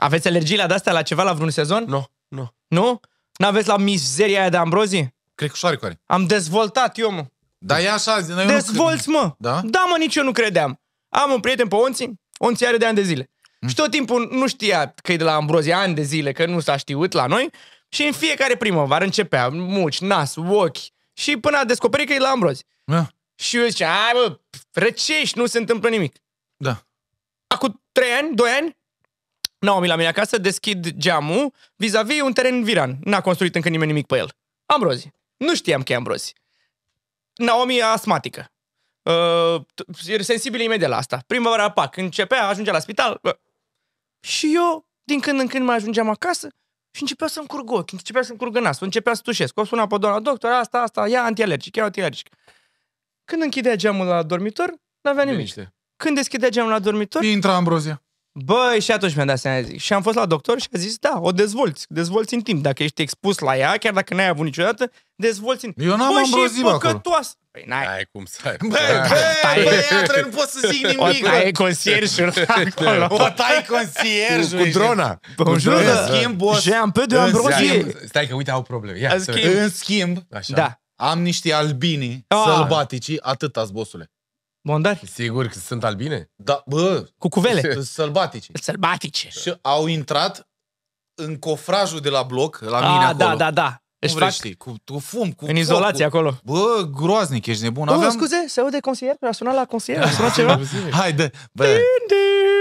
Aveți alergii la astea la ceva la vreun sezon? Nu, no, nu. No. Nu? N-aveți la mizeria aia de ambrozii? Cred că șoarecoare. Am dezvoltat eu, mă. Da, e așa, noi Dezvolți, nu mă. Da? Da, mă, nici eu nu credeam. Am un prieten pe Onții, Onții are de ani de zile. Mm. Și tot timpul nu știa că e de la ambrozii ani de zile, că nu s-a știut la noi. Și în fiecare primăvară începea muci, nas, ochi. Și până a descoperit că e la ambrozi. Da. Și eu zice, hai bă, răcești, nu se întâmplă nimic. Da. Acum trei ani, doi ani, Naomi la mine acasă, deschid geamul, vis-a-vis un teren viran. N-a construit încă nimeni nimic pe el. Ambrozi. Nu știam că e Ambrozi. Naomi e astmatică. Uh, sensibil imediat la asta. Primăvara, pac, începea, ajungea la spital. Uh. Și eu, din când în când mai ajungeam acasă și începea să-mi curg ochi, începea să-mi curgă nasul, începea să tușesc. O suna pe doamna doctor, asta, asta, ia antialergic, ia antialergic. Când închidea geamul la dormitor, n-avea nimic. Când deschidea geamul la dormitor... Intra ambrozia. Băi, și atunci mi a dat seama, zic. Și am fost la doctor și a zis, da, o dezvolți, dezvolți în timp. Dacă ești expus la ea, chiar dacă n-ai avut niciodată, dezvolți în timp. Eu n-am ambrozimă acolo. Păi n-ai. ai cum să ai. Bă, bă, bă, nu pot să zic nimic. O tai concierjul da. acolo. O tai concierjul. Cu, cu drona. Cu drona. În schimb, Și am pe de ambrozie. Stai că uite, au probleme. Ia, în schimb. Da. Am niște albini ah. sălbatici, atât bosule. Mondari? Sigur că sunt albine. Da, bă. Cu cuvele. Sunt sălbatice. Sălbatice. Și au intrat în cofrajul de la bloc, la mine ah, A, da, acolo. Da, da, da. Ești vrei fac... știi, cu, cu fum, cu În izolație cu... acolo. Bă, groaznic, ești nebun. Bă, Aveam... scuze, se aude consilier? A sunat la consilier? A sunat ceva? Hai, dă. Bă. Din, din.